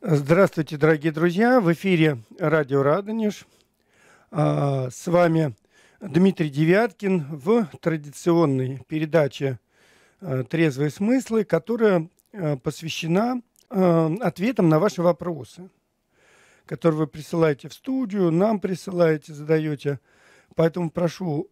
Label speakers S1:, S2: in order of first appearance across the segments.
S1: Здравствуйте, дорогие друзья! В эфире радио «Радонеж». А, с вами Дмитрий Девяткин в традиционной передаче а, «Трезвые смыслы», которая а, посвящена ответам на ваши вопросы, которые вы присылаете в студию, нам присылаете, задаете. Поэтому прошу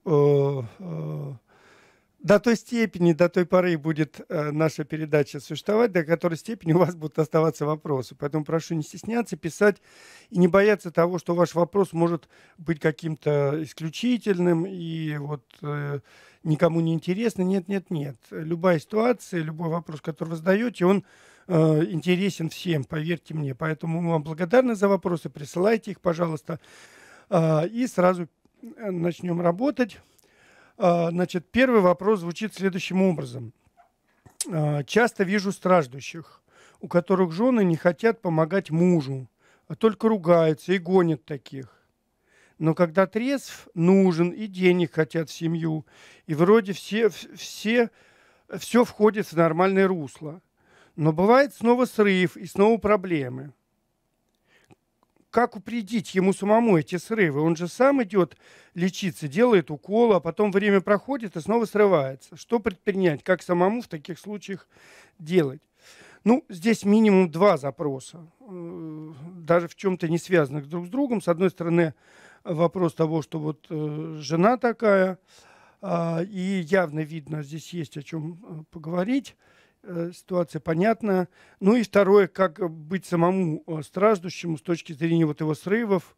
S1: до той степени, до той поры будет э, наша передача существовать, до которой степени у вас будут оставаться вопросы. Поэтому прошу не стесняться писать и не бояться того, что ваш вопрос может быть каким-то исключительным и вот э, никому не интересно. Нет, нет, нет. Любая ситуация, любой вопрос, который вы задаете, он э, интересен всем, поверьте мне. Поэтому мы вам благодарны за вопросы, присылайте их, пожалуйста. А, и сразу э, начнем работать. А, значит, первый вопрос звучит следующим образом. А, часто вижу страждущих, у которых жены не хотят помогать мужу, а только ругаются и гонят таких. Но когда трезв, нужен и денег хотят в семью, и вроде все, все, все входит в нормальное русло. Но бывает снова срыв и снова проблемы – как упредить ему самому эти срывы? Он же сам идет лечиться, делает уколы, а потом время проходит и снова срывается. Что предпринять? Как самому в таких случаях делать? Ну, здесь минимум два запроса, э, даже в чем-то не связанных друг с другом. С одной стороны, вопрос того, что вот э, жена такая, а, и явно видно, здесь есть о чем э, поговорить. Э, ситуация понятна. Ну и второе, как быть самому э, страждущему с точки зрения вот его срывов,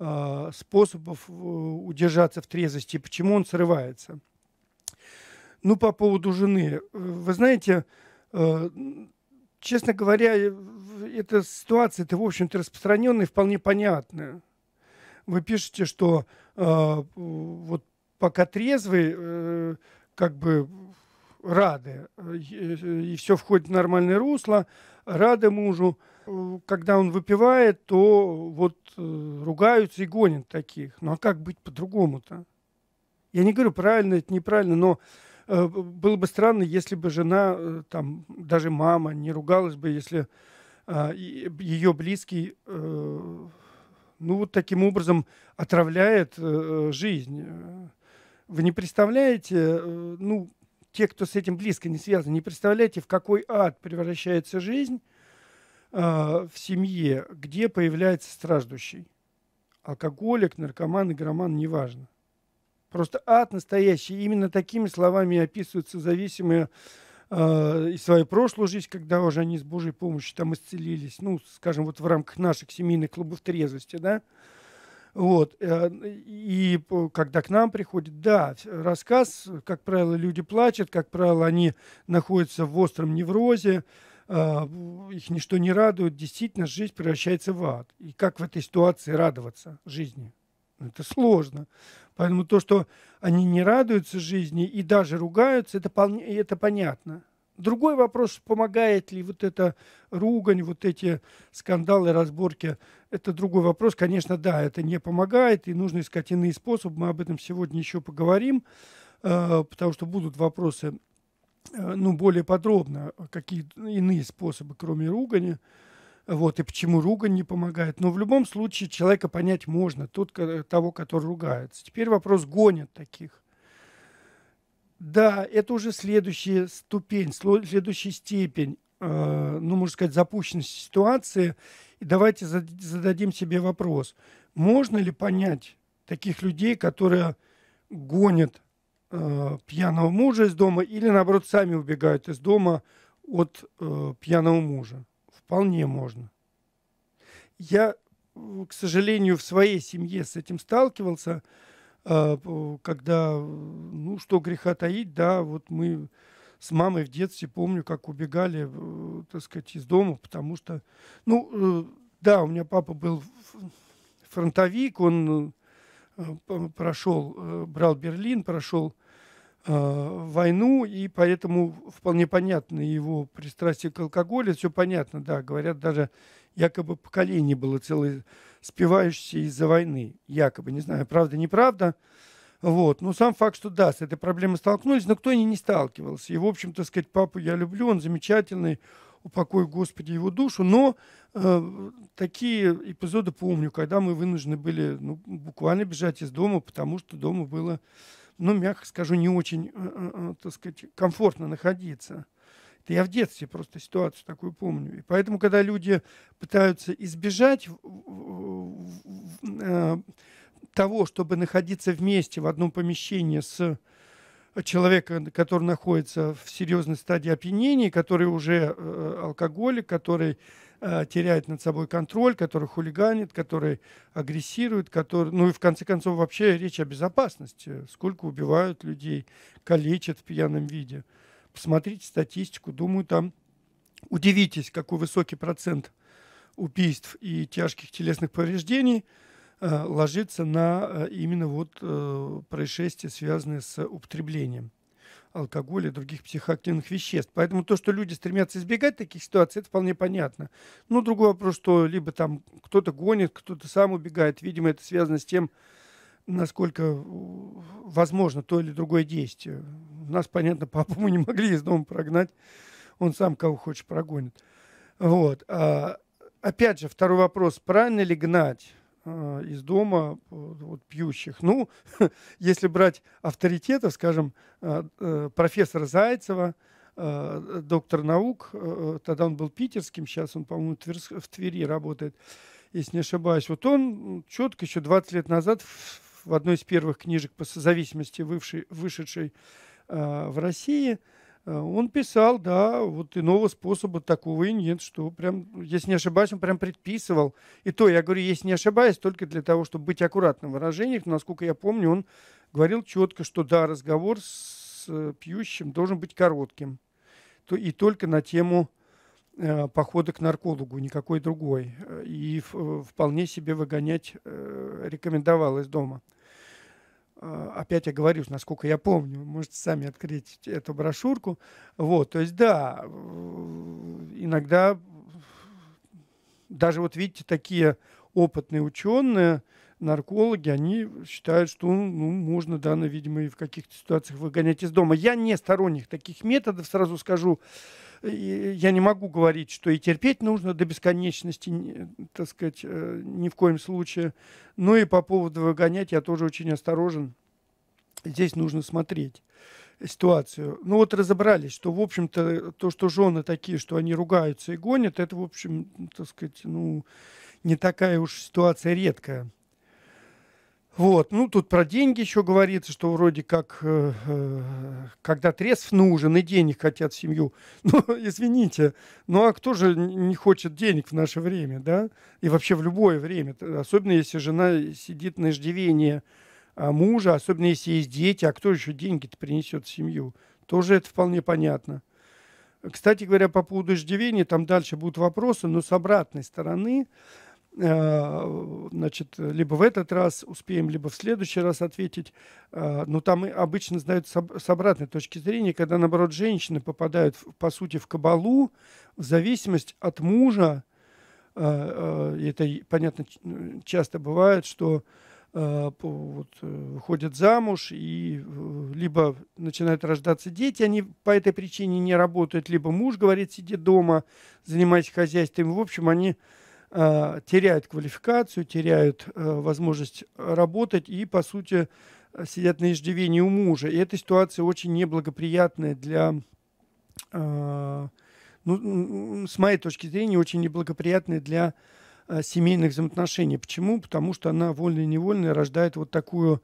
S1: э, способов удержаться в трезвости, почему он срывается. Ну, по поводу жены. Вы знаете, честно говоря, эта ситуация, это, в общем-то, распространенная, вполне понятная. Вы пишете, что вот пока трезвый, как бы рады, э, и все входит в нормальное русло, рады мужу. Э, когда он выпивает, то вот э, ругаются и гонят таких. Ну а как быть по-другому-то? Я не говорю, правильно это, неправильно, но было бы странно, если бы жена, там, даже мама не ругалась бы, если а, ее близкий, ну вот таким образом отравляет жизнь. Вы не представляете, ну, те, кто с этим близко не связан, не представляете, в какой ад превращается жизнь э, в семье, где появляется страждущий. Алкоголик, наркоман, игроман, неважно. Просто ад настоящий. Именно такими словами описываются зависимые э, а, и свою прошлую жизнь, когда уже они с Божьей помощью там исцелились. Ну, скажем, вот в рамках наших семейных клубов трезвости, да, вот. Э, и когда к нам приходит, да, рассказ, как правило, люди плачут, как правило, они находятся в остром неврозе, а, их ничто не радует, действительно, жизнь превращается в ад. И как в этой ситуации радоваться жизни? Ну, это сложно. Поэтому то, что они не радуются жизни и даже ругаются, это, это понятно. Другой вопрос, помогает ли вот эта ругань, вот эти скандалы, разборки. Это другой вопрос. Конечно, да, это не помогает, и нужно искать иные способы. Мы об этом сегодня еще поговорим, э, потому что будут вопросы э, ну, более подробно, какие иные способы, кроме ругани вот, и почему ругань не помогает. Но в любом случае человека понять можно, тот, того, который ругается. Теперь вопрос, гонят таких да, это уже следующая ступень, следующая степень, э, ну, можно сказать, запущенности ситуации. И давайте зададим себе вопрос, можно ли понять таких людей, которые гонят э, пьяного мужа из дома или, наоборот, сами убегают из дома от э, пьяного мужа? Вполне можно. Я, к сожалению, в своей семье с этим сталкивался – а, когда, ну, что греха таить, да, вот мы с мамой в детстве помню, как убегали, э, так сказать, из дома, потому что, ну, э, да, у меня папа был фронтовик, он э, прошел, брал Берлин, прошел а, войну, и поэтому вполне понятно его пристрастие к алкоголю, все понятно, да, говорят, даже якобы поколение было целое спиваешься из-за войны, якобы. Не знаю, правда, неправда. Вот. Но сам факт, что да, с этой проблемой столкнулись, но кто не не сталкивался. И, в общем-то, сказать, папу я люблю, он замечательный, упокой Господи его душу, но э, такие эпизоды помню, когда мы вынуждены были ну, буквально бежать из дома, потому что дома было, ну, мягко скажу, не очень, э, э, э так сказать, комфортно находиться. Это я в детстве просто ситуацию такую помню. И поэтому, когда люди пытаются избежать э, того, чтобы находиться вместе в одном помещении с человеком, который находится в серьезной стадии опьянения, который уже э, алкоголик, который э, теряет над собой контроль, который хулиганит, который агрессирует, который, ну и в конце концов вообще речь о безопасности, сколько убивают людей, калечат в пьяном виде. Э, посмотрите статистику, думаю, там удивитесь, какой высокий процент убийств и тяжких телесных повреждений э, ложится на э, именно вот э, происшествия, связанные с употреблением алкоголя и других психоактивных веществ. Поэтому то, что люди стремятся избегать таких ситуаций, это вполне понятно. Но другой вопрос, что либо там кто-то гонит, кто-то сам убегает. Видимо, это связано с тем, что насколько э, возможно то или другое действие. У нас, понятно, папу мы не могли из дома прогнать, он сам кого хочет прогонит. Вот. А, опять же, второй вопрос, правильно ли гнать э, из дома э, вот, пьющих? Ну, если брать авторитета скажем, профессора Зайцева, доктор наук, тогда он был питерским, сейчас он, по-моему, в Твери работает, если не ошибаюсь. Вот он четко еще 20 лет назад в одной из первых книжек по зависимости, вышедшей, вышедшей э, в России, э, он писал, да, вот иного способа такого и нет, что прям, если не ошибаюсь, он прям предписывал. И то, я говорю, если не ошибаюсь, только для того, чтобы быть аккуратным в выражениях, но, насколько я помню, он говорил четко, что да, разговор с э, пьющим должен быть коротким. То, и только на тему Э, походы к наркологу, никакой другой. Э, и э, вполне себе выгонять рекомендовал из дома. Опять я говорю, насколько я помню, можете сами открыть эту брошюрку. Вот, то есть да, иногда даже вот видите, такие опытные ученые, наркологи, они считают, что ну, можно, да, видимо, и в каких-то ситуациях выгонять из дома. Я не сторонник таких методов, сразу скажу я не могу говорить, что и терпеть нужно до бесконечности, э, так сказать, э, ни в коем случае. Ну и по поводу выгонять я тоже очень осторожен. Здесь нужно смотреть ситуацию. Ну вот разобрались, что, в общем-то, то, что жены такие, что они ругаются и гонят, это, в общем, так сказать, ну, не такая уж ситуация редкая. Вот, ну тут про деньги еще говорится, что вроде как, э, э, когда трезв нужен и денег хотят семью. Ну, извините, ну а кто же не хочет денег в наше время, да? И вообще в любое время, особенно если жена сидит на иждивении а мужа, особенно если есть дети, а кто еще деньги-то принесет в семью? Тоже это вполне понятно. Кстати говоря, по поводу иждивения, там дальше будут вопросы, но с обратной стороны – Э, значит, либо в этот раз успеем, либо в следующий раз ответить. Э, но там обычно знают с обратной точки зрения, когда, наоборот, женщины попадают, по сути, в кабалу в зависимость от мужа. Э, это, понятно, часто бывает, что вот, выходят замуж и либо начинают рождаться дети, они по этой причине не работают, либо муж говорит, сиди дома, занимайся хозяйством. В общем, они Э, теряют квалификацию, теряют э, возможность работать и, по сути, сидят на иждивении у мужа. И эта ситуация очень неблагоприятная для, э, ну, с моей точки зрения, очень неблагоприятная для семейных взаимоотношений. Почему? Потому что она вольно-невольно рождает вот такую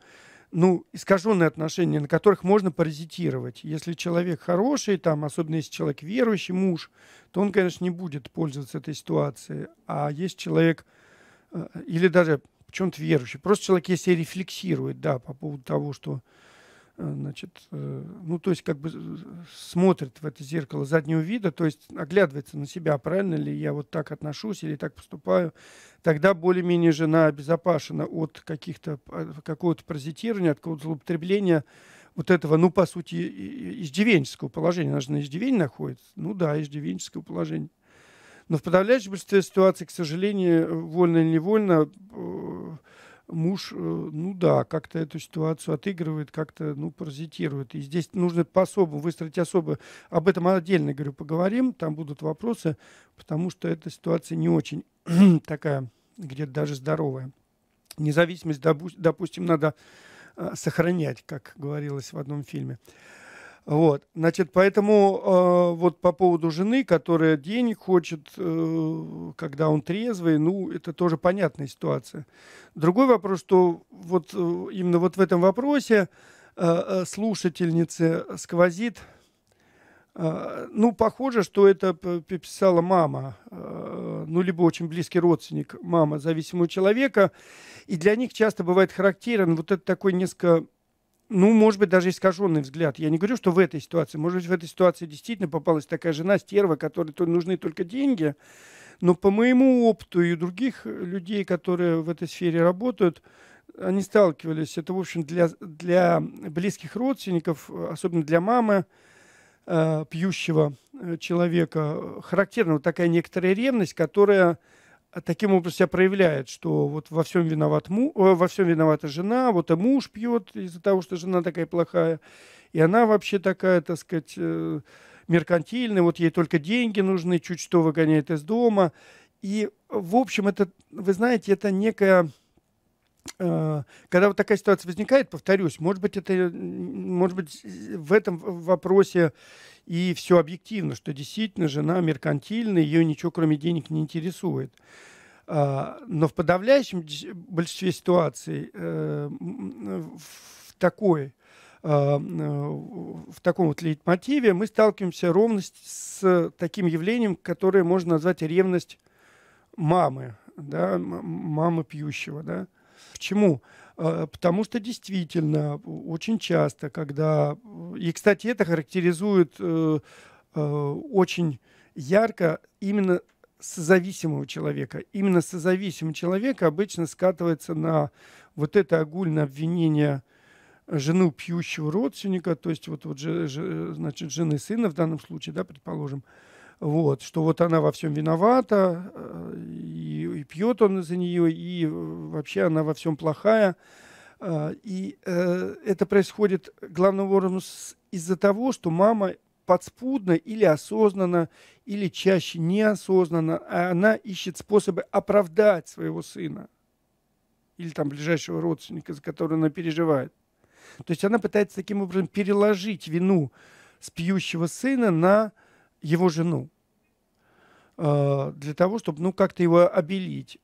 S1: ну, искаженные отношения, на которых можно паразитировать. Если человек хороший, там, особенно если человек верующий муж, то он, конечно, не будет пользоваться этой ситуацией. А есть человек, э, или даже чем то верующий, просто человек, если рефлексирует, да, по поводу того, что Э, значит, э, ну, то есть как бы смотрит в это зеркало заднего вида, то есть оглядывается на себя, правильно ли я вот так отношусь или так поступаю, тогда более-менее жена обезопасена от каких-то, э, какого-то паразитирования, от какого-то злоупотребления вот этого, ну, по сути, иждивенческого положения. Она же на иждивении находится. Ну да, иждивенческое положения, Но в подавляющем большинстве ситуаций, к сожалению, вольно или невольно, муж, э, ну да, как-то эту ситуацию отыгрывает, как-то, ну, паразитирует. И здесь нужно по-особому выстроить особо. Об этом отдельно, говорю, поговорим, там будут вопросы, потому что эта ситуация не очень такая, где-то даже здоровая. Независимость, допустим, надо э, сохранять, как говорилось в одном фильме. Вот, значит, поэтому э, вот по поводу жены, которая денег хочет, э, когда он трезвый, ну, это тоже понятная ситуация. Другой вопрос, что вот э, именно вот в этом вопросе э, э слушательнице сквозит, э, ну, похоже, что это писала мама, э, ну, либо очень близкий родственник, мама зависимого человека, и для них часто бывает характерен вот этот такой несколько ну, может быть, даже искаженный взгляд. Я не говорю, что в этой ситуации. Может быть, в этой ситуации действительно попалась такая жена, стерва, которой нужны только деньги. Но по моему опыту и у других э, людей, которые в этой сфере работают, они сталкивались. Это, в общем, для, для близких родственников, э, особенно для мамы, э, пьющего человека характерна вот такая некоторая ревность, которая таким образом себя проявляет, что вот во всем виноват му, э, во всем виновата жена, вот и муж пьет из-за того, что жена такая плохая, и она вообще такая, так сказать, э, меркантильная, вот ей только деньги нужны, чуть что выгоняет из дома. И, в общем, это, вы знаете, это некая а, когда вот такая ситуация возникает, повторюсь, может быть, это, может быть, в этом вопросе и все объективно, что действительно жена меркантильная, ее ничего кроме денег не интересует. А, но в подавляющем большинстве ситуаций э, в такой а, в таком вот лейтмотиве мы сталкиваемся ровно с таким явлением, которое можно назвать ревность мамы, да, мамы пьющего, да, Почему? Э, потому что действительно э, очень часто, когда... Э, и, кстати, это характеризует очень ярко именно созависимого человека. Именно созависимый человек обычно скатывается на вот это огульное обвинение жену пьющего родственника, то есть вот, вот же, значит, жены сына в данном случае, да, предположим, вот, что вот она во всем виновата, э, и, и пьет он из-за нее, и вообще она во всем плохая. А, и э, это происходит главным образом из-за того, что мама подспудно или осознанно, или чаще неосознанно, а она ищет способы оправдать своего сына или там ближайшего родственника, за которого она переживает. То есть она пытается таким образом переложить вину с пьющего сына на его жену а, для того, чтобы ну как-то его обелить.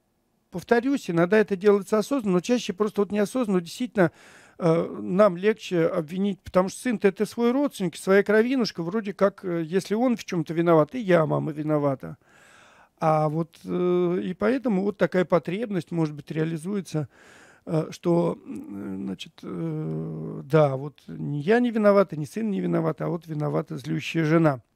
S1: Повторюсь, иногда это делается осознанно, но чаще просто вот неосознанно действительно а, нам легче обвинить, потому что сын-то это свой родственник, своя кровинушка, вроде как, э, если он в чем-то виноват, и я, мама, виновата. А вот э, и поэтому вот такая потребность, может быть, реализуется, э, что, значит, да, вот ни я не виновата, не сын не виноват, а вот виновата злющая жена –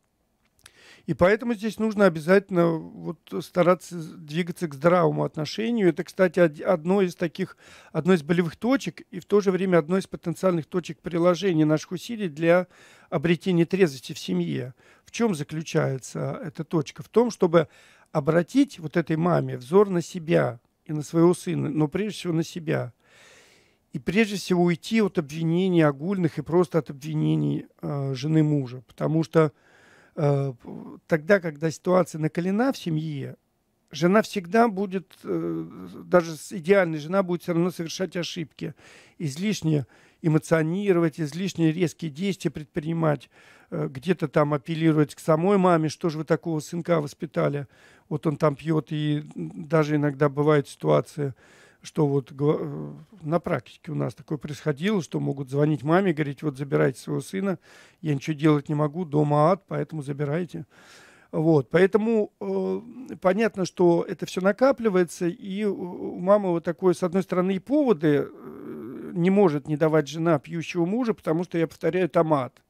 S1: и поэтому здесь нужно обязательно вот стараться двигаться к здравому отношению. Это, кстати, одно из таких, одно из болевых точек и в то же время одно из потенциальных точек приложения наших усилий для обретения трезвости в семье. В чем заключается эта точка? В том, чтобы обратить вот этой маме взор на себя и на своего сына, но прежде всего на себя. И прежде всего уйти от обвинений огульных и просто от обвинений э, жены мужа. Потому что Э, тогда, когда ситуация накалена в семье, жена всегда будет, э, даже идеальная жена будет все равно совершать ошибки, излишне эмоционировать, излишне резкие действия предпринимать, э, где-то там апеллировать к самой маме, что же вы такого сынка воспитали, вот он там пьет, и даже иногда бывают ситуации, что вот э, на практике у нас такое происходило, что могут звонить маме, говорить, вот забирайте своего сына, я ничего делать не могу, дома ад, поэтому забирайте. Вот, поэтому э, понятно, что это все накапливается, и у мамы вот такое, с одной стороны, и поводы э, не может не давать жена пьющего мужа, потому что, я повторяю, там ад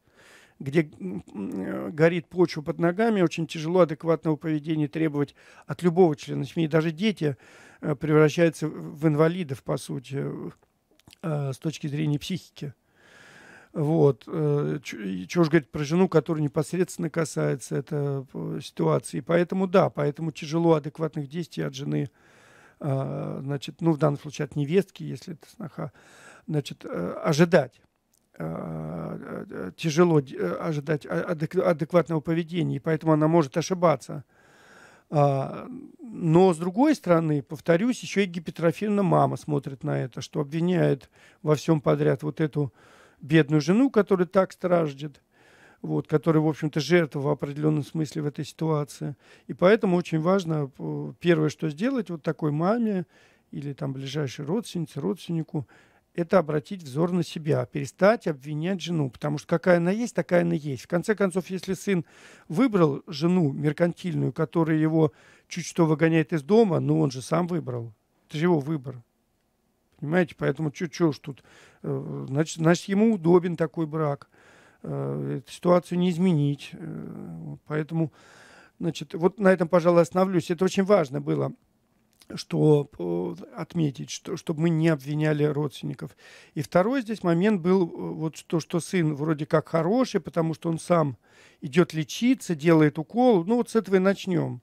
S1: где э, горит почва под ногами, очень тяжело адекватного поведения требовать от любого члена семьи. Даже дети, Э, превращается в инвалидов, по сути, э, с точки зрения психики. Вот. Э, Чего уж говорить про жену, которая непосредственно касается этой ситуации. Поэтому да, поэтому тяжело адекватных действий от жены, значит, ну в данном случае от невестки, если это сноха, значит, ожидать тяжело ожидать а, адекватного поведения, и поэтому она может ошибаться. А, но, с другой стороны, повторюсь, еще и гипертрофированная мама смотрит на это, что обвиняет во всем подряд вот эту бедную жену, которая так страждет, вот, которая, в общем-то, жертва в определенном смысле в этой ситуации. И поэтому очень важно э, первое, что сделать вот такой маме или там ближайшей родственнице, родственнику – это обратить взор на себя, перестать обвинять жену, потому что какая она есть, такая она есть. В конце концов, если сын выбрал жену меркантильную, которая его чуть что выгоняет из дома, ну он же сам выбрал. Это же его выбор. Понимаете, поэтому что уж тут, э, значит, значит, ему удобен такой брак. Э, эту ситуацию не изменить. Э, поэтому, значит, вот на этом, пожалуй, остановлюсь. Это очень важно было что э, отметить, что, чтобы мы не обвиняли родственников. И второй здесь момент был э, вот то, что сын вроде как хороший, потому что он сам идет лечиться, делает укол. Ну вот с этого и начнем.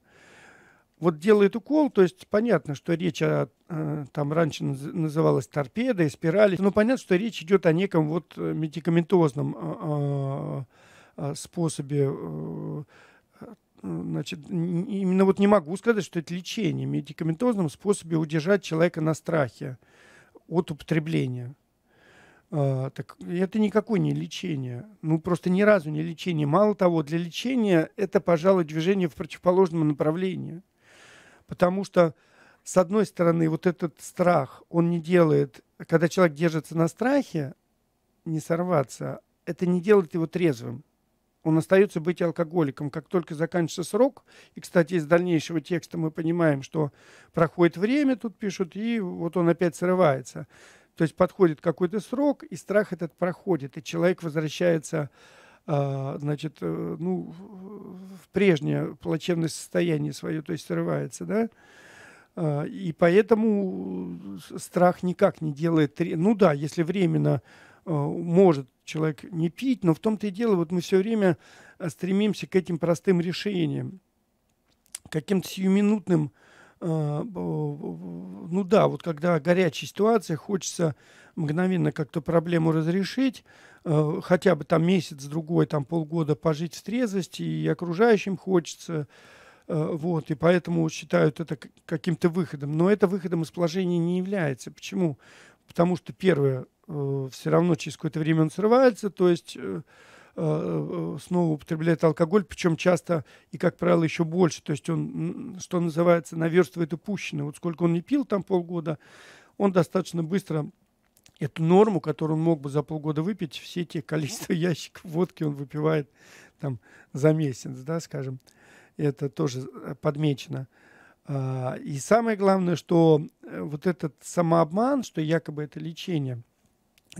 S1: Вот делает укол, то есть понятно, что речь о, э, там раньше называлась торпедой, спирали, но понятно, что речь идет о неком вот медикаментозном способе значит, именно вот не могу сказать, что это лечение в медикаментозном способе удержать человека на страхе от употребления. А, так это никакое не лечение. Ну, просто ни разу не лечение. Мало того, для лечения это, пожалуй, движение в противоположном направлении. Потому что, с одной стороны, вот этот страх, он не делает, когда человек держится на страхе, не сорваться, это не делает его трезвым он остается быть алкоголиком. Как только заканчивается срок, и, кстати, из дальнейшего текста мы понимаем, что проходит время, тут пишут, и вот он опять срывается. То есть подходит какой-то срок, и страх этот проходит, и человек возвращается а, значит, э, ну, в прежнее плачевное состояние свое, то есть срывается, да, а, и поэтому страх никак не делает... Ну да, если временно а, может человек не пить, но в том-то и дело, вот мы все время э, стремимся к этим простым решениям, каким-то сиюминутным, э, ну да, вот когда горячая ситуация, хочется мгновенно как-то проблему разрешить, э, хотя бы там месяц-другой, там полгода пожить в трезвости, и окружающим хочется, вот, и поэтому считают это каким-то выходом. Но это выходом из положения не является. Почему? Потому что, первое, Э, все равно через какое-то время он срывается, то есть э, э, снова употребляет алкоголь, причем часто и, как правило, еще больше. То есть он, что называется, наверстывает упущенное. Вот сколько он не пил там полгода, он достаточно быстро эту норму, которую он мог бы за полгода выпить, все те количество ящиков водки он выпивает там за месяц, да, скажем. Это тоже подмечено. А, и самое главное, что вот этот самообман, что якобы это лечение –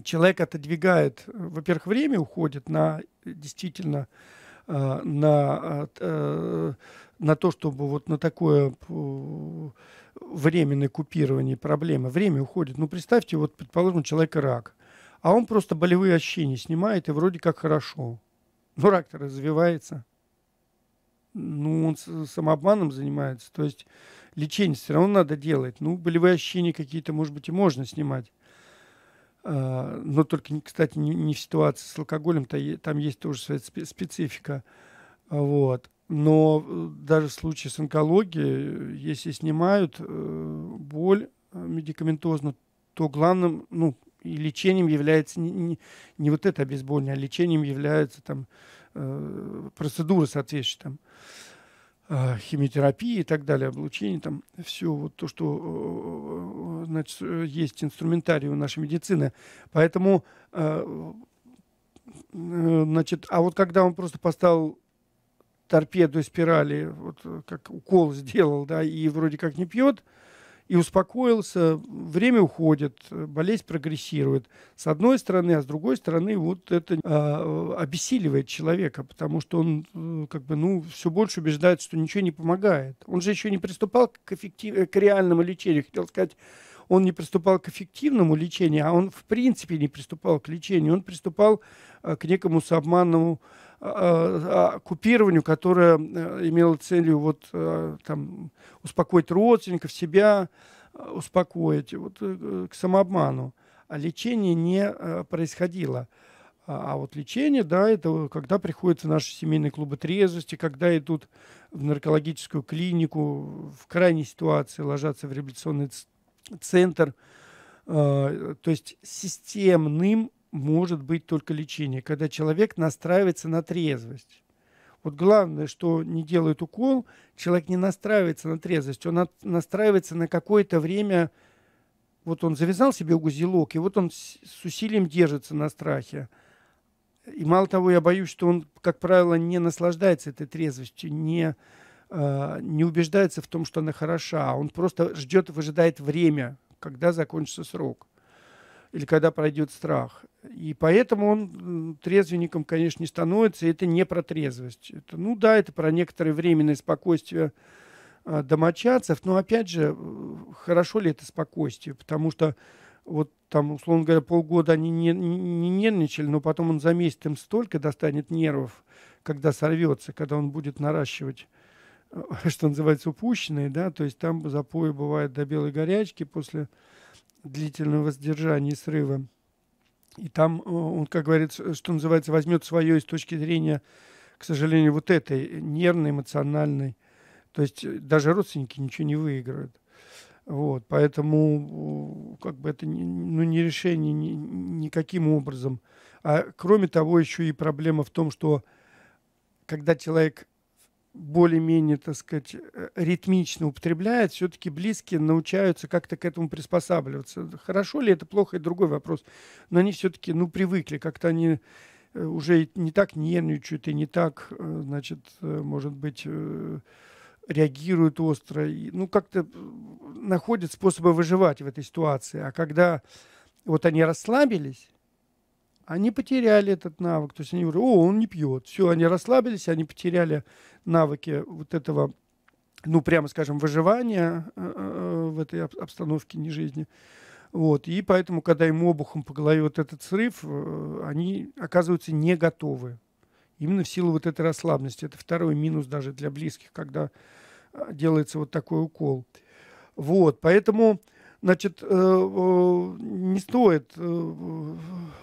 S1: человек отодвигает, во-первых, время уходит на действительно э, на, э, на то, чтобы вот на такое э, временное купирование проблемы, время уходит. Ну, представьте, вот, предположим, человек рак, а он просто болевые ощущения снимает, и вроде как хорошо. Но рак-то развивается. Ну, он самообманом занимается. То есть лечение все равно надо делать. Ну, болевые ощущения какие-то, может быть, и можно снимать. А, но только, кстати, не в ситуации с алкоголем, там есть тоже своя специфика. А, вот. Но э, даже в случае с онкологией, э, если снимают э, боль медикаментозно, то главным, ну, и лечением является не, не, не вот это обезболивание, а лечением является там э, процедуры соответствующие там химиотерапии и так далее, облучение, там все вот то, что значит, э, есть инструментарий у нашей медицины. Поэтому, э, э, значит, а вот когда он просто поставил торпеду спирали, вот как укол сделал, да, и вроде как не пьет, и успокоился, время уходит, болезнь прогрессирует. С одной стороны, а с другой стороны, вот это э, обессиливает человека, потому что он э, как бы, ну, все больше убеждается, что ничего не помогает. Он же еще не приступал к, эффектив... к реальному лечению, хотел сказать, он не приступал к эффективному лечению, а он в принципе не приступал к лечению, он приступал э, к некому самообманному э, э, купированию, которое имело целью вот, там, успокоить родственников, себя успокоить, вот, к самообману. А лечение не происходило. А, а вот лечение, да, это когда приходят в наши семейные клубы трезвости, когда идут в наркологическую клинику, в крайней ситуации ложатся в реабилитационный центр, а, то есть системным может быть только лечение, когда человек настраивается на трезвость. Вот главное, что не делает укол, человек не настраивается на трезвость, он настраивается на какое-то время, вот он завязал себе узелок, и вот он с усилием держится на страхе. И мало того, я боюсь, что он, как правило, не наслаждается этой трезвостью, не, Э, не убеждается в том, что она хороша. А он просто ждет, выжидает время, когда закончится срок или когда пройдет страх. И поэтому он трезвенником, конечно, не становится. И это не про трезвость. Это, ну да, это про некоторое временное спокойствие э, домочадцев. Но опять же, э, хорошо ли это спокойствие? Потому что вот там, условно говоря, полгода они не, не, не нервничали, но потом он за месяц им столько достанет нервов, когда сорвется, когда он будет наращивать что называется, упущенные, да, то есть там запои бывают до белой горячки после длительного воздержания и срыва. И там э, он, как говорится, что называется, возьмет свое из точки зрения, к сожалению, вот этой э, нервной, эмоциональной. То есть э, даже родственники ничего не выиграют. Вот, поэтому как бы это ну, не решение ни, никаким образом. А кроме того, еще и проблема в том, что когда человек более-менее, так сказать, э, ритмично употребляет, все-таки близкие научаются как-то к этому приспосабливаться. Хорошо ли это, плохо, это другой вопрос. Но они все-таки, ну, привыкли, как-то они э, уже не так нервничают и не так, э, значит, может быть, реагируют остро. ну, как-то находят способы выживать в этой ситуации. А когда вот они расслабились, они потеряли этот навык. То есть они говорят, о, он не пьет. Все, они расслабились, они потеряли навыки вот этого, ну, прямо скажем, выживания э, э, э, в этой обстановке не жизни. Вот, и поэтому, когда им обухом по голове вот этот срыв, они оказываются не готовы. Именно в силу вот этой расслабленности. Это второй минус даже для близких, когда а, делается вот такой укол. Вот, поэтому Значит, э, не стоит, э,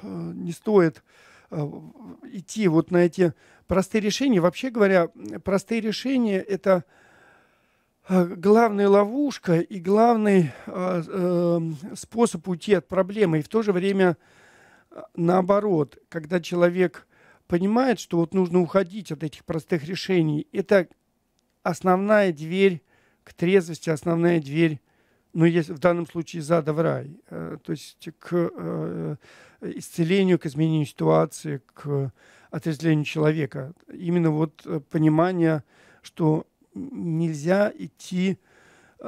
S1: не стоит э, идти вот на эти простые решения. Вообще говоря, простые решения – это главная ловушка и главный способ уйти от проблемы. И в то же время наоборот, когда человек понимает, что вот нужно уходить от этих простых решений, это основная дверь к трезвости, основная дверь ну, есть в данном случае из ада в рай, э, то есть к э, исцелению, к изменению ситуации, к отрезвлению человека. Именно вот э, понимание, что нельзя идти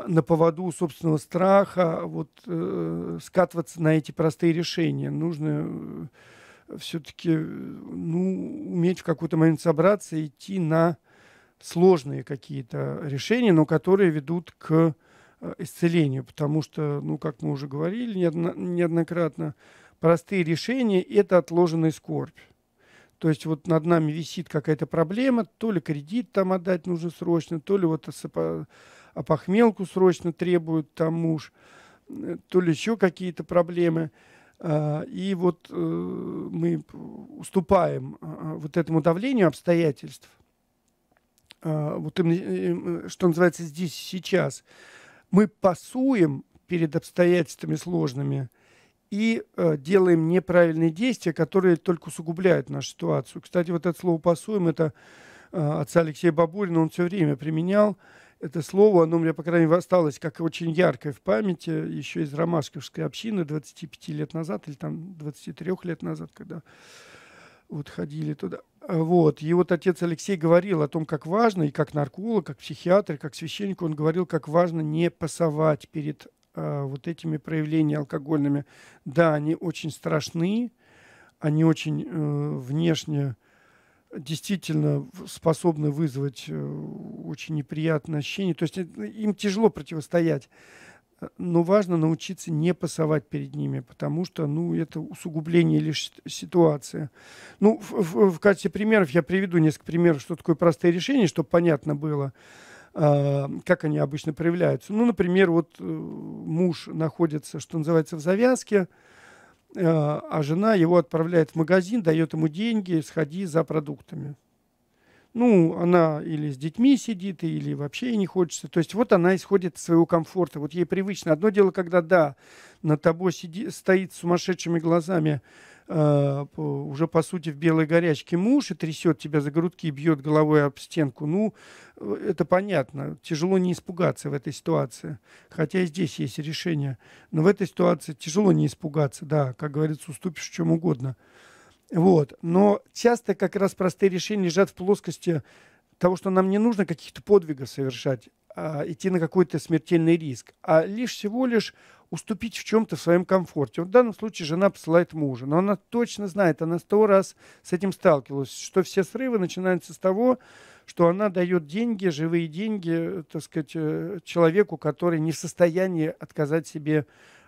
S1: на поводу собственного страха, а вот э, скатываться на эти простые решения. Нужно э, все-таки ну, уметь в какой-то момент собраться и идти на сложные какие-то решения, но которые ведут к Э, исцелению, потому что, ну, как мы уже говорили неоднократно, простые решения – это отложенная скорбь. То есть вот над нами висит какая-то проблема, то ли кредит там отдать нужно срочно, то ли вот опохмелку срочно требует там муж, э, то ли еще какие-то проблемы. А, и вот э, мы уступаем а, а, вот этому давлению обстоятельств, вот им, что называется здесь сейчас – мы пасуем перед обстоятельствами сложными и э, делаем неправильные действия, которые только усугубляют нашу ситуацию. Кстати, вот это слово «пасуем» — это э, отца Алексея Бабурина, он все время применял это слово, оно у меня, по крайней мере, осталось как очень яркое в памяти, еще из ромашковской общины 25 лет назад или там 23 лет назад, когда вот ходили туда. А вот. И вот отец Алексей говорил о том, как важно, и как нарколог, как психиатр, как священник, он говорил, как важно не пасовать перед э, вот этими проявлениями алкогольными. Да, они очень страшны, они очень э, внешне действительно способны вызвать э, очень неприятные ощущения. То есть э, им тяжело противостоять. Э, но важно научиться не пасовать перед ними, потому что, ну, это усугубление лишь ситуации. Ну, в, в, в качестве примеров я приведу несколько примеров, что такое простое решение, чтобы понятно было, э, как они обычно проявляются. Ну, например, вот э, муж находится, что называется, в завязке, э, а жена его отправляет в магазин, дает ему деньги, сходи за продуктами ну, она или с детьми сидит, или вообще ей не хочется. То есть вот она исходит из своего комфорта, вот ей привычно. Одно дело, когда, да, на тобой сиди, стоит с сумасшедшими глазами э, уже, по сути, в белой горячке муж и трясет тебя за грудки и бьет головой об стенку. Ну, э, это понятно, тяжело не испугаться в этой ситуации. Хотя и здесь есть решение. Но в этой ситуации тяжело не испугаться, да, как говорится, уступишь чем угодно. Вот. Но часто как раз простые решения лежат в плоскости того, что нам не нужно каких-то подвигов совершать, а идти на какой-то смертельный риск, а лишь всего лишь уступить в чем-то в своем комфорте. Вот в данном случае жена посылает мужа, но она точно знает, она сто раз с этим сталкивалась, что все срывы начинаются с того, что она дает деньги, живые деньги, э, так сказать, э, человеку, который не в состоянии отказать себе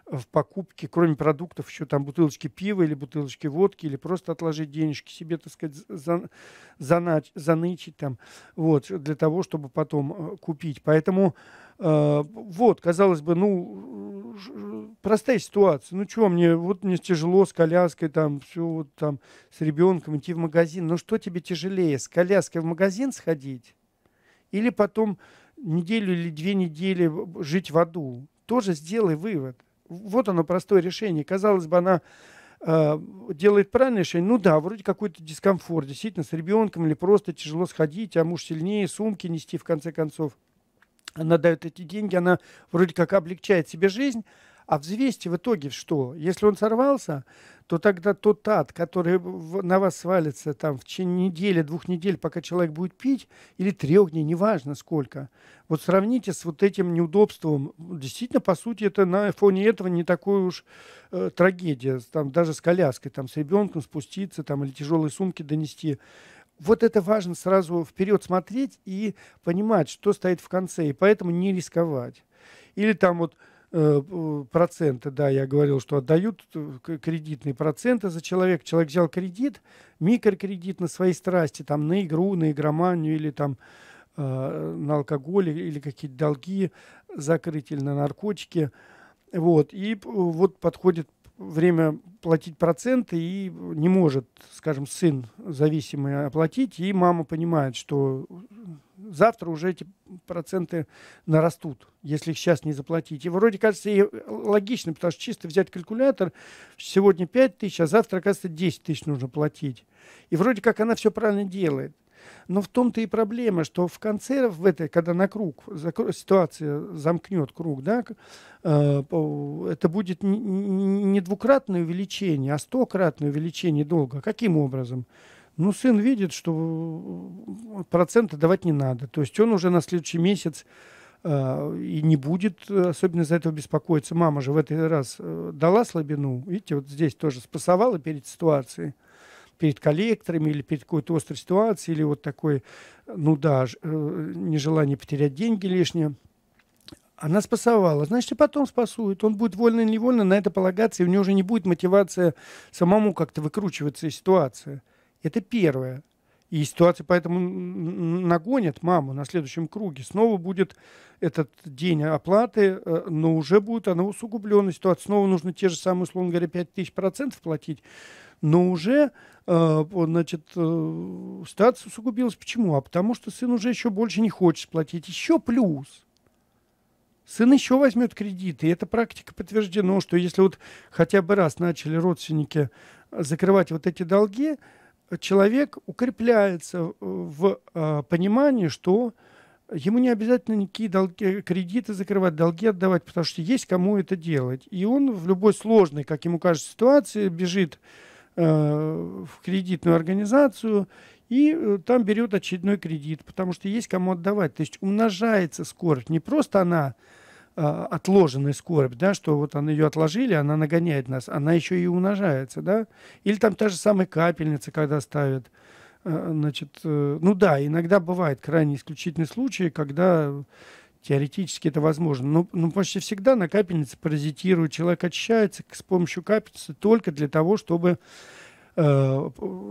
S1: в покупке, кроме продуктов, еще там бутылочки пива или бутылочки водки, или просто отложить денежки себе, так сказать, за, занач, занычить там, вот, для того, чтобы потом э, купить. Поэтому э, вот, казалось бы, ну, простая ситуация. Ну, что мне, вот мне тяжело с коляской, там, все, вот там, с ребенком идти в магазин. Ну, что тебе тяжелее, с коляской в магазин сходить или потом неделю или две недели жить в аду? Тоже сделай вывод вот оно простое решение. Казалось бы, она э, делает правильное решение. Ну да, вроде какой-то дискомфорт, действительно, с ребенком или просто тяжело сходить, а муж сильнее, сумки нести в конце концов. Она дает эти деньги, она вроде как облегчает себе жизнь, а взвесьте в итоге что? Если он сорвался, то тогда тот ад, который на вас свалится там в течение недели, двух недель, пока человек будет пить, или трех дней, неважно сколько. Вот сравните с вот этим неудобством. Действительно, по сути, это на фоне этого не такое уж э, трагедия. Там даже с коляской, там с ребенком спуститься, там или тяжелые сумки донести вот это важно сразу вперед смотреть и понимать, что стоит в конце, и поэтому не рисковать. Или там вот Э, проценты, да, я говорил, что отдают э, кредитные проценты за человек, Человек взял кредит, микрокредит на свои страсти, там, на игру, на игроманию или там э, на алкоголь или какие-то долги закрыть или на наркотики. Вот, и вот подходит время платить проценты и не может, скажем, сын зависимый оплатить, и мама понимает, что завтра уже эти проценты нарастут, если их сейчас не заплатить. И вроде кажется и логично, потому что чисто взять калькулятор, сегодня 5 тысяч, а завтра, оказывается, 10 тысяч нужно платить. И вроде как она все правильно делает. Но в том-то и проблема, что в конце, в этой, когда на круг, ситуация замкнет круг, да, э, это будет не двукратное увеличение, а стократное увеличение долга. Каким образом? Ну, сын видит, что проценты давать не надо. То есть он уже на следующий месяц э, и не будет особенно за этого беспокоиться. Мама же в этот раз э, дала слабину, видите, вот здесь тоже спасовала перед ситуацией перед коллекторами или перед какой-то острой ситуацией, или вот такой, ну да, э, нежелание потерять деньги лишнее. Она спасовала, значит, и потом спасует. Он будет вольно или невольно на это полагаться, и у него уже не будет мотивация самому как-то выкручиваться из ситуации. Это первое. И ситуация поэтому нагонит маму на следующем круге. Снова будет этот день оплаты, э, но уже будет она усугубленная Ситуация снова нужно те же самые, условно говоря, процентов платить. Но уже э, значит, э, ситуация усугубилась. Почему? А потому что сын уже еще больше не хочет платить. Еще плюс – сын еще возьмет кредит. И эта практика подтверждена, что если вот хотя бы раз начали родственники закрывать вот эти долги, человек укрепляется э, в э, понимании, что ему не обязательно никакие долги, кредиты закрывать, долги отдавать, потому что есть кому это делать. И он в любой сложной, как ему кажется, ситуации бежит э, в кредитную организацию и там берет очередной кредит, потому что есть кому отдавать. То есть умножается скорость. Не просто она а, отложенной скорбь, да, что вот она ее отложили, она нагоняет нас, она еще и умножается, да, или там та же самая капельница, когда ставят, а, значит, э, ну да, иногда бывает крайне исключительные случаи, когда теоретически это возможно, но, но почти всегда на капельнице паразитирует, человек очищается с помощью капельницы только для того, чтобы э,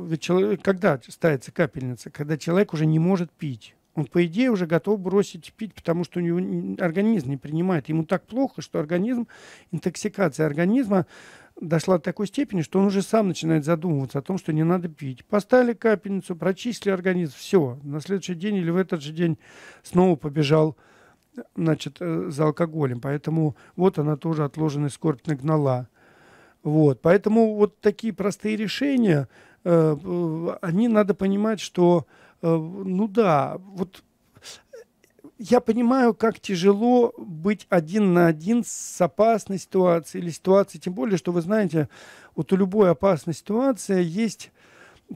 S1: ведь человек, когда ставится капельница, когда человек уже не может пить, он, по идее, уже готов бросить пить, потому что у него организм не принимает. Ему так плохо, что организм, интоксикация организма дошла до такой степени, что он уже сам начинает задумываться о том, что не надо пить. Поставили капельницу, прочистили организм, все. На следующий день или в этот же день снова побежал значит, э, за алкоголем. Поэтому вот она тоже отложенный скорбь нагнала. Вот. Поэтому вот такие простые решения, э, э, они надо понимать, что Э, ну да, вот я понимаю, как тяжело быть один на один с опасной ситуацией или ситуацией, тем более, что вы знаете, вот у любой опасной ситуации есть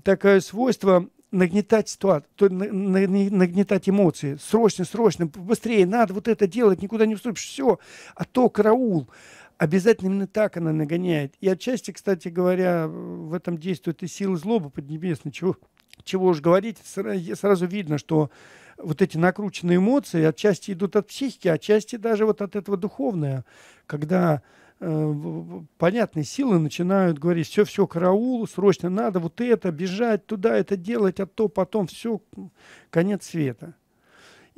S1: такое свойство нагнетать ситуацию, то, на, нагнетать эмоции. Срочно, срочно, быстрее, надо вот это делать, никуда не вступишь, все, а то караул. Обязательно именно так она нагоняет. И отчасти, кстати говоря, в этом действует и сила злобы поднебесной, чего чего уж говорить, сразу видно, что вот эти накрученные эмоции отчасти идут от психики, отчасти даже вот от этого духовное, когда э, понятные силы начинают говорить, все, все, караул, срочно надо вот это, бежать туда, это делать, а то потом все, конец света.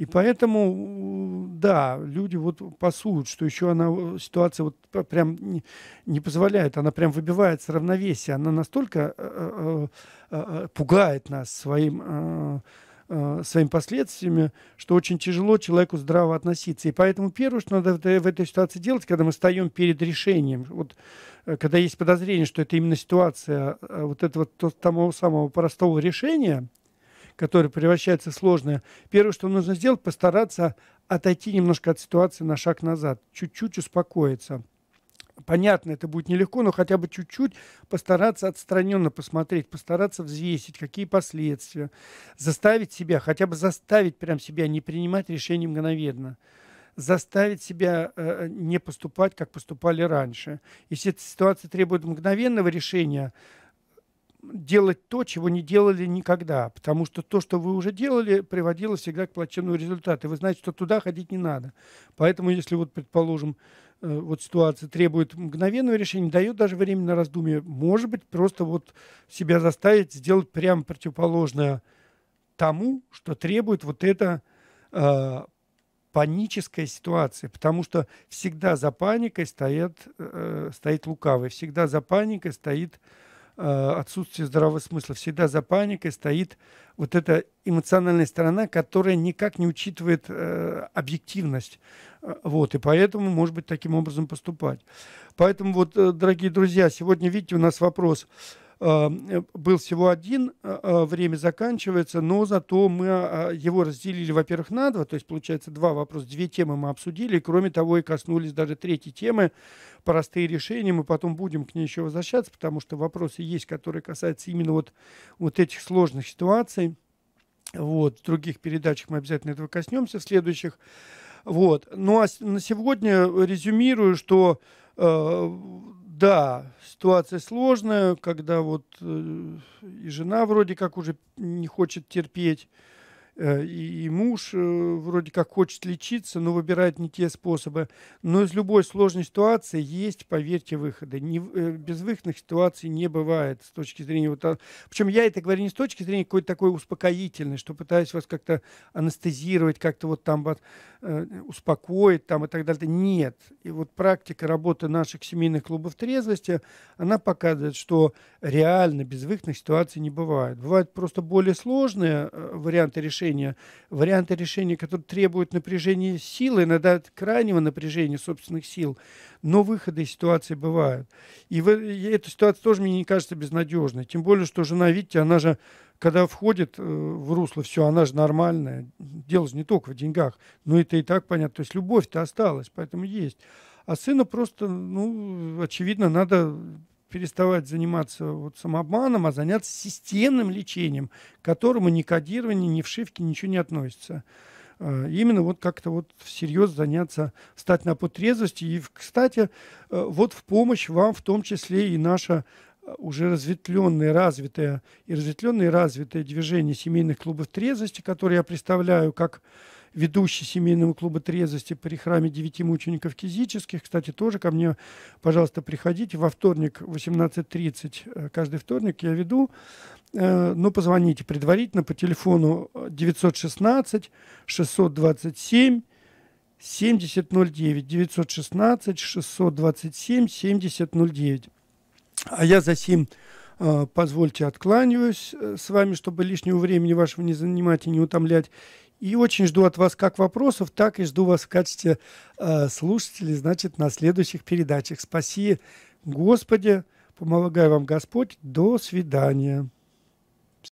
S1: И поэтому, да, люди вот пасуют, что еще она, э, ситуация вот прям не, позволяет, она прям выбивает с равновесия, она настолько э, э, э, э пугает нас своим... Э, своими последствиями, что очень тяжело человеку здраво относиться. И поэтому первое, что надо в этой ситуации делать, когда мы стоим перед решением, вот, когда есть подозрение, что это именно ситуация вот этого того самого простого решения – которое превращается в сложное, первое, что нужно сделать, постараться отойти немножко от ситуации на шаг назад, чуть-чуть успокоиться. Понятно, это будет нелегко, но хотя бы чуть-чуть постараться отстраненно посмотреть, постараться взвесить, какие последствия, заставить себя, хотя бы заставить прям себя не принимать решение мгновенно заставить себя э, э, не поступать, как поступали раньше. Если эта ситуация требует мгновенного решения, делать то, чего не делали никогда, потому что то, что вы уже делали, приводило всегда к плачевному результату. И вы знаете, что туда ходить не надо. Поэтому, если вот, предположим, э, вот ситуация требует мгновенного решения, дает даже время на раздумие, может быть, просто вот себя заставить сделать прямо противоположное тому, что требует вот эта э, паническая ситуация, потому что всегда за паникой стоят, э, стоит лукавый, всегда за паникой стоит э, Э, отсутствие здравого смысла. Всегда за паникой стоит вот эта эмоциональная сторона, которая никак не учитывает э, объективность. Э, вот, и поэтому, может быть, таким образом поступать. Поэтому вот, э, дорогие друзья, сегодня, видите, у нас вопрос – Эм, э, был всего один, э, э, время заканчивается, но зато мы его разделили, во-первых, на два, то есть получается два вопроса, две темы мы обсудили, и, кроме того и коснулись даже третьей темы, простые решения, мы потом будем к ней еще возвращаться, потому что вопросы есть, которые касаются именно вот, вот этих сложных ситуаций, вот, в других передачах мы обязательно этого коснемся, в следующих, вот, ну а на сегодня резюмирую, что да, ситуация сложная, когда вот э, и жена вроде как уже не хочет терпеть, Э, и муж э, вроде как хочет лечиться, но выбирает не те способы. Но из любой сложной ситуации есть, поверьте, выходы. Не, э, безвыходных ситуаций не бывает с точки зрения... Вот, а, причем я это говорю не с точки зрения какой-то такой успокоительной, что пытаюсь вас как-то анестезировать, как-то вот там вас э, успокоить там и так далее. Нет. И вот практика работы наших семейных клубов трезвости, она показывает, что реально безвыходных ситуаций не бывает. Бывают просто более сложные варианты решения решения, варианты решения, которые требуют напряжения силы, иногда крайнего напряжения собственных сил, но выходы из ситуации бывают. И эта ситуация тоже мне не кажется безнадежной. Тем более, что жена, видите, она же, когда входит э, в русло, все, она же нормальная. Дело же не только в деньгах, но это и так понятно. То есть любовь-то осталась, поэтому есть. А сына просто, ну, очевидно, надо переставать заниматься вот самообманом, а заняться системным лечением, к которому ни кодирование, ни вшивки ничего не относится. А, именно вот как-то вот всерьез заняться, стать на путь трезвости. И, кстати, э, вот в помощь вам в том числе и наша э, уже разветвленное, развитое и разветвленное развитое движение семейных клубов трезвости, которые я представляю как ведущий семейного клуба трезвости при храме девяти мучеников физических. Кстати, тоже ко мне, пожалуйста, приходите во вторник 18.30. Э, каждый вторник я веду. Э, но позвоните предварительно по телефону 916 627 7009 916 627 7009. А я за сим э, позвольте откланиваюсь с вами, чтобы лишнего времени вашего не занимать и не утомлять. И очень жду от вас как вопросов, так и жду вас в качестве э, слушателей, значит, на следующих передачах. Спаси, Господи, помогай вам Господь. До свидания.